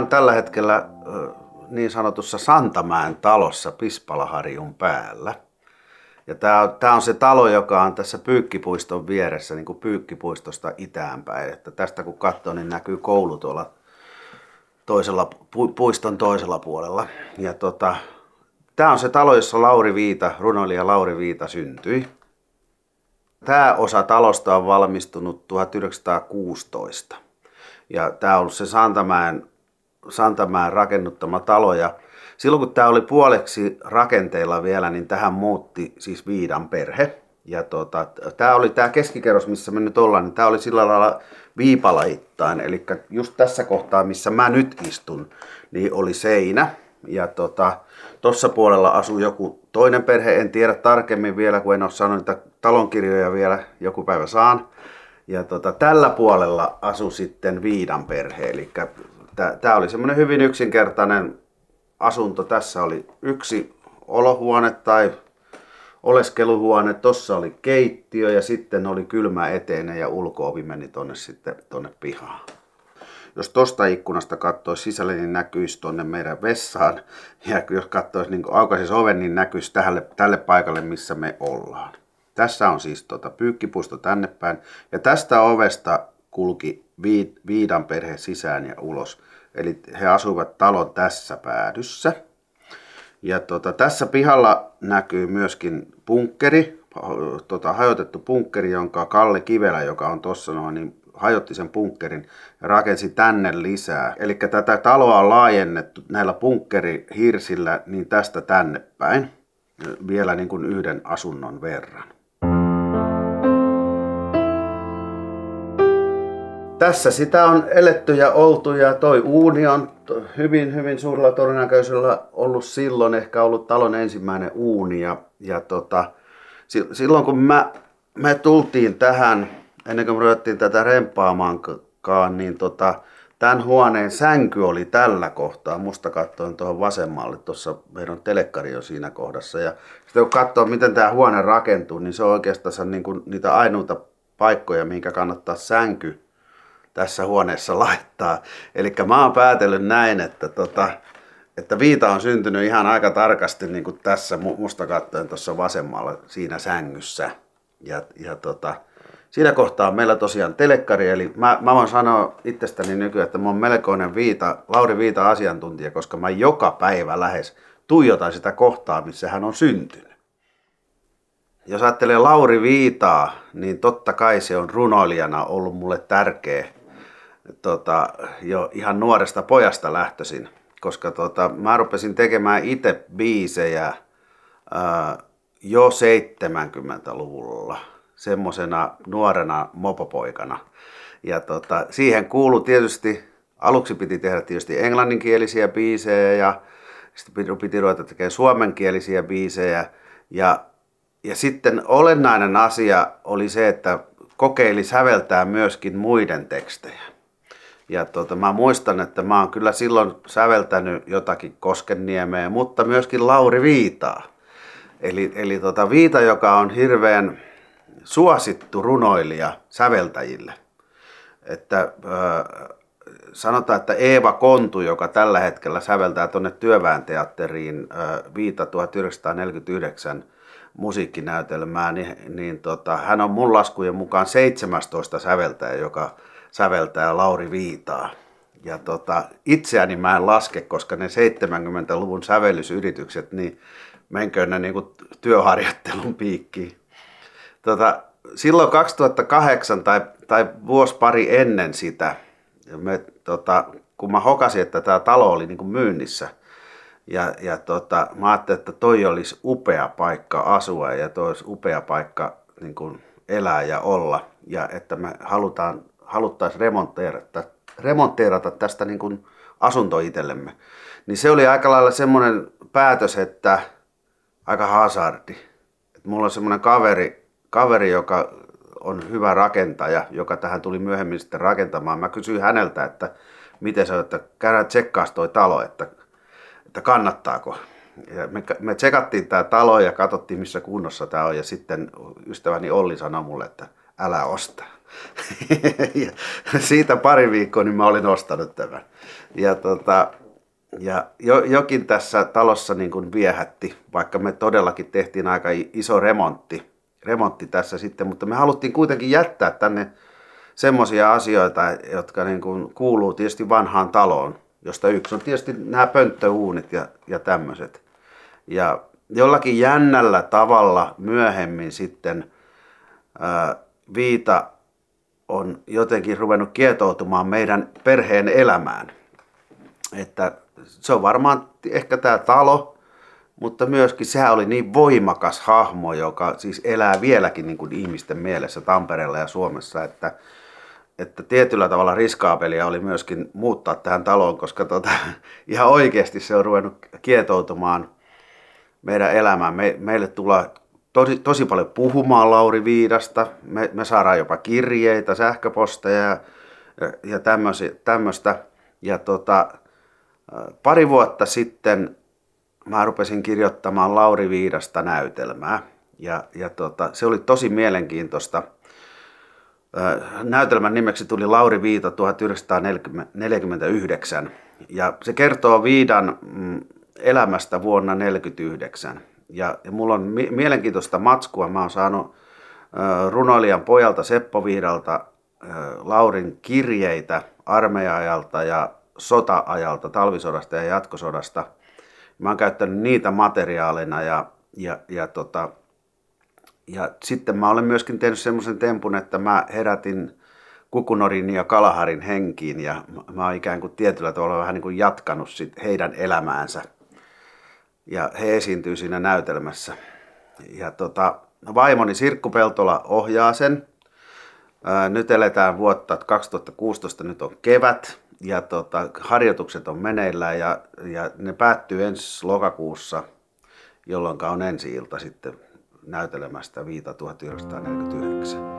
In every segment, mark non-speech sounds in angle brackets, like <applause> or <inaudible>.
ollaan tällä hetkellä niin sanotussa Santamäen talossa Pispalaharjun päällä. Ja tämä on, tämä on se talo, joka on tässä Pyykkipuiston vieressä, niin kuin Pyykkipuistosta itäänpäin. Että tästä kun katsoo, niin näkyy koulu tuolla toisella, pu, puiston toisella puolella. Ja tota, tämä on se talo, jossa Lauri Viita, runoilija Lauri Viita syntyi. Tämä osa talosta on valmistunut 1916. Ja tämä on ollut se Santamäen Santamäen rakennuttama talo ja silloin kun tämä oli puoleksi rakenteilla vielä, niin tähän muutti siis Viidan perhe. Ja tota, tämä oli tämä keskikerros, missä me nyt ollaan, niin tämä oli sillä lailla viipalaittain. Eli just tässä kohtaa, missä mä nyt istun, niin oli seinä. Ja tota, tossa puolella asuu joku toinen perhe, en tiedä tarkemmin vielä, kun en ole saanut niitä talonkirjoja vielä, joku päivä saan. Ja tota, tällä puolella asui sitten Viidan perhe, eli että tämä oli semmoinen hyvin yksinkertainen asunto. Tässä oli yksi olohuone tai oleskeluhuone, tuossa oli keittiö ja sitten oli kylmä eteinen ja ulkoovi meni tuonne sitten tuonne pihaan. Jos tosta ikkunasta katsoisi sisälle, niin näkyisi tuonne meidän vessaan. Ja jos katsoisi niin aukaisis oven, niin näkyisi tälle, tälle paikalle, missä me ollaan. Tässä on siis tuota pyykkipuisto tänne päin. Ja tästä ovesta kulki viidan perhe sisään ja ulos. Eli he asuivat talon tässä päädyssä. Ja tota, tässä pihalla näkyy myöskin punkkeri, tota, hajotettu punkkeri, jonka Kalle Kivelä, joka on tuossa noin, niin hajotti sen punkkerin ja rakensi tänne lisää. Eli tätä taloa on laajennettu näillä punkkerihirsillä niin tästä tänne päin vielä niin kuin yhden asunnon verran. tässä sitä on eletty ja oltu ja toi uuni on hyvin, hyvin suurella todennäköisellä ollut silloin, ehkä ollut talon ensimmäinen uuni ja, ja tota, silloin kun mä, me tultiin tähän, ennen kuin me ruvettiin tätä rempaamaankaan, niin tota, tämän huoneen sänky oli tällä kohtaa, musta katsoin tuohon vasemmalle, tuossa meidän telekkari on siinä kohdassa. Ja sitten kun katsoo, miten tämä huone rakentuu, niin se on oikeastaan niin kuin niitä ainoita paikkoja, minkä kannattaa sänky tässä huoneessa laittaa. Eli mä oon päätellyt näin, että, tota, että viita on syntynyt ihan aika tarkasti niin kuin tässä musta kattoen tuossa vasemmalla siinä sängyssä. Ja, ja tota, siinä kohtaa on meillä tosiaan telekkari, eli mä, mä voin sanoa itsestäni nykyään, että mä oon melkoinen Viita, Lauri Viita asiantuntija, koska mä joka päivä lähes tuijotan sitä kohtaa, missä hän on syntynyt. Jos ajattelee Lauri Viitaa, niin totta kai se on runoilijana ollut mulle tärkeä tota, jo ihan nuoresta pojasta lähtöisin, koska tota, mä rupesin tekemään itse biisejä ää, jo 70-luvulla semmoisena nuorena mopopoikana. Ja tota, siihen kuuluu tietysti, aluksi piti tehdä tietysti englanninkielisiä biisejä ja sitten piti ruveta tekemään suomenkielisiä biisejä. Ja, ja sitten olennainen asia oli se, että kokeili säveltää myöskin muiden tekstejä. Ja tuota, mä muistan, että mä oon kyllä silloin säveltänyt jotakin Koskenniemeä, mutta myöskin Lauri Viitaa. Eli, eli tuota, Viita, joka on hirveän suosittu runoilija säveltäjille. Että, äh, sanotaan, että Eeva Kontu, joka tällä hetkellä säveltää tuonne työväenteatteriin äh, Viita 1949 musiikkinäytelmää, niin, niin tota, hän on mun laskujen mukaan 17 säveltäjä, joka säveltää Lauri Viitaa. Ja tota, itseäni mä en laske, koska ne 70-luvun sävellysyritykset, niin menkö ne niin kuin työharjoittelun piikkiin. Tota, silloin 2008 tai, tai vuosi pari ennen sitä, me, tota, kun mä hokasin, että tämä talo oli niin kuin myynnissä, ja, ja tota, mä ajattelin, että toi olisi upea paikka asua ja toi olisi upea paikka niin kuin elää ja olla. Ja että me halutaan haluttaisiin remontteerata, remontteerata tästä niin kuin asunto itsellemme. Niin se oli aika lailla semmoinen päätös, että aika hazardi. Et mulla on semmoinen kaveri, kaveri, joka on hyvä rakentaja, joka tähän tuli myöhemmin sitten rakentamaan. Mä kysyin häneltä, että miten se on, että käydään tsekkaas toi talo, että, että kannattaako. Ja me, me tsekattiin tämä talo ja katsottiin, missä kunnossa tämä on. Ja sitten ystäväni Olli sanoi mulle, että – älä osta. <laughs> ja siitä pari viikkoa niin mä olin ostanut tämän. Ja, tota, ja jo, jokin tässä talossa niin kuin viehätti, vaikka me todellakin tehtiin aika iso remontti, remontti tässä sitten, mutta me haluttiin kuitenkin jättää tänne semmoisia asioita, jotka niin kuin kuuluu tietysti vanhaan taloon, josta yksi on tietysti nämä pönttöuunit ja, ja tämmöiset. Ja jollakin jännällä tavalla myöhemmin sitten ää, viita on jotenkin ruvennut kietoutumaan meidän perheen elämään. Että se on varmaan ehkä tämä talo, mutta myöskin sehän oli niin voimakas hahmo, joka siis elää vieläkin niin kuin ihmisten mielessä Tampereella ja Suomessa, että, että tietyllä tavalla riskaapelia oli myöskin muuttaa tähän taloon, koska tota, <laughs> ihan oikeasti se on ruvennut kietoutumaan meidän elämään. Me, meille tulee tosi, tosi paljon puhumaan Lauri Viidasta. Me, me saadaan jopa kirjeitä, sähköposteja ja, ja tämmöistä. Ja tota, pari vuotta sitten mä rupesin kirjoittamaan Lauri Viidasta näytelmää. Ja, ja tota, se oli tosi mielenkiintoista. Näytelmän nimeksi tuli Lauri Viita 1949 ja se kertoo Viidan mm, elämästä vuonna 1949 ja, ja mulla on mi- mielenkiintoista matskua. Mä oon saanut äh, runoilijan pojalta Seppo Viidalta äh, Laurin kirjeitä armeijajalta ja sota-ajalta, talvisodasta ja jatkosodasta. Mä oon käyttänyt niitä materiaalina ja, ja, ja, tota, ja sitten mä olen myöskin tehnyt semmoisen tempun, että mä herätin Kukunorin ja Kalaharin henkiin ja mä, mä oon ikään kuin tietyllä tavalla vähän niin kuin jatkanut sit heidän elämäänsä – ja he esiintyy siinä näytelmässä. Ja tota, vaimoni Sirkku Peltola ohjaa sen. Ää, nyt eletään vuotta 2016, nyt on kevät ja tota, harjoitukset on meneillään ja, ja ne päättyy ensi lokakuussa, jolloin on ensi ilta sitten näytelemästä Viita 1949.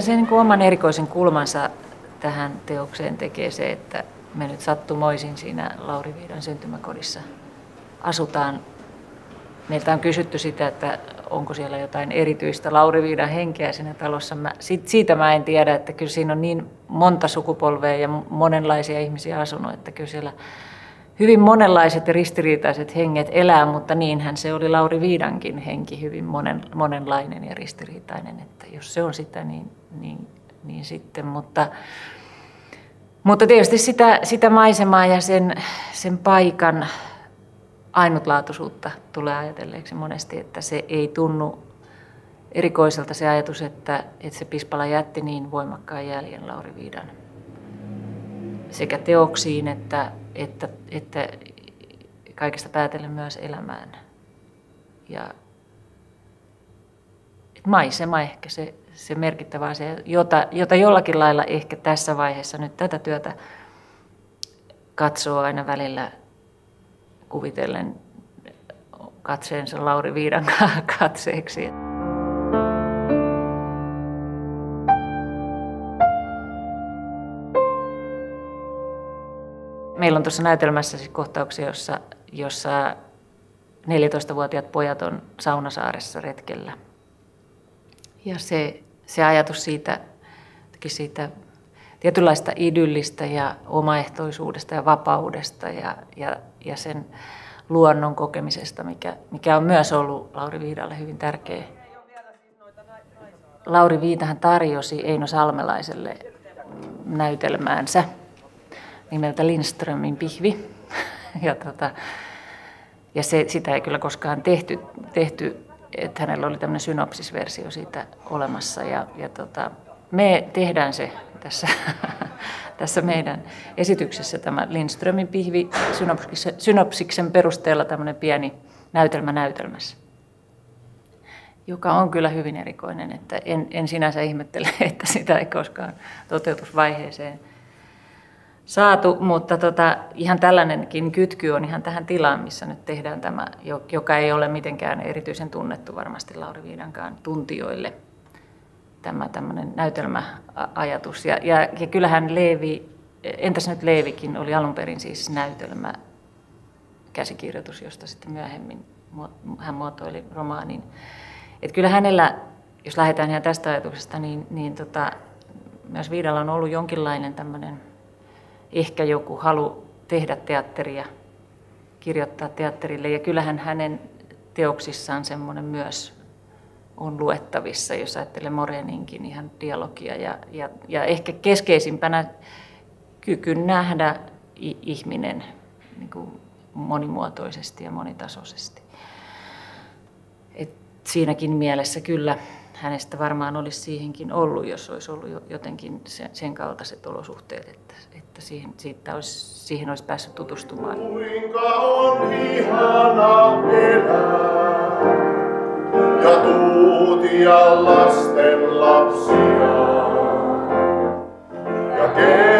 kyllähän se niin kuin oman erikoisen kulmansa tähän teokseen tekee se, että me nyt sattumoisin siinä Lauri Viidan syntymäkodissa asutaan. Meiltä on kysytty sitä, että onko siellä jotain erityistä Lauri Viidan henkeä siinä talossa. Mä, siitä mä en tiedä, että kyllä siinä on niin monta sukupolvea ja monenlaisia ihmisiä asunut, että kyllä siellä hyvin monenlaiset ja ristiriitaiset henget elää, mutta niinhän se oli Lauri Viidankin henki hyvin monen, monenlainen ja ristiriitainen, että jos se on sitä, niin, niin, niin sitten, mutta, mutta tietysti sitä, sitä maisemaa ja sen, sen paikan ainutlaatuisuutta tulee ajatelleeksi monesti, että se ei tunnu erikoiselta se ajatus, että, että se Pispala jätti niin voimakkaan jäljen Lauri Viidan sekä teoksiin että että, että kaikesta päätellen myös elämään. Ja maisema ehkä se, se merkittävä asia, jota, jota jollakin lailla ehkä tässä vaiheessa nyt tätä työtä katsoo aina välillä kuvitellen katseensa Lauri Viidan <laughs> katseeksi. on tuossa näytelmässä siis kohtauksia, jossa, jossa 14-vuotiaat pojat on Saunasaaressa retkellä. Ja se, se ajatus siitä, siitä tietynlaista idyllistä ja omaehtoisuudesta ja vapaudesta ja, ja, ja sen luonnon kokemisesta, mikä, mikä on myös ollut Lauri Viidalle hyvin tärkeä. Lauri Viitahan tarjosi Eino Salmelaiselle näytelmäänsä nimeltä Lindströmin pihvi. <laughs> Ja, tota, ja se, sitä ei kyllä koskaan tehty, tehty että hänellä oli tämmöinen synopsisversio siitä olemassa. Ja, ja tota, me tehdään se tässä, <laughs> tässä meidän esityksessä tämä Lindströmin pihvi synopsiksen, perusteella tämmöinen pieni näytelmä näytelmässä joka on kyllä hyvin erikoinen, että en, en sinänsä ihmettele, <laughs> että sitä ei koskaan toteutusvaiheeseen saatu, mutta tota, ihan tällainenkin kytky on ihan tähän tilaan, missä nyt tehdään tämä, joka ei ole mitenkään erityisen tunnettu varmasti Lauri Viidankaan tuntijoille, tämä tämmöinen näytelmäajatus. Ja, ja, ja kyllähän Leevi, entäs nyt Leevikin, oli alun perin siis näytelmä käsikirjoitus, josta sitten myöhemmin hän muotoili romaanin. että kyllä hänellä, jos lähdetään ihan tästä ajatuksesta, niin, niin tota, myös Viidalla on ollut jonkinlainen tämmöinen ehkä joku halu tehdä teatteria, kirjoittaa teatterille. Ja kyllähän hänen teoksissaan semmoinen myös on luettavissa, jos ajattelee Moreninkin ihan dialogia. Ja, ja, ja ehkä keskeisimpänä kyky nähdä ihminen niin kuin monimuotoisesti ja monitasoisesti. Et siinäkin mielessä kyllä hänestä varmaan olisi siihenkin ollut, jos olisi ollut jotenkin sen kaltaiset olosuhteet, että, että siihen, siitä olisi, siihen olisi päässyt tutustumaan. Kuinka on ihana elää ja tuutia lasten lapsia ja kerää.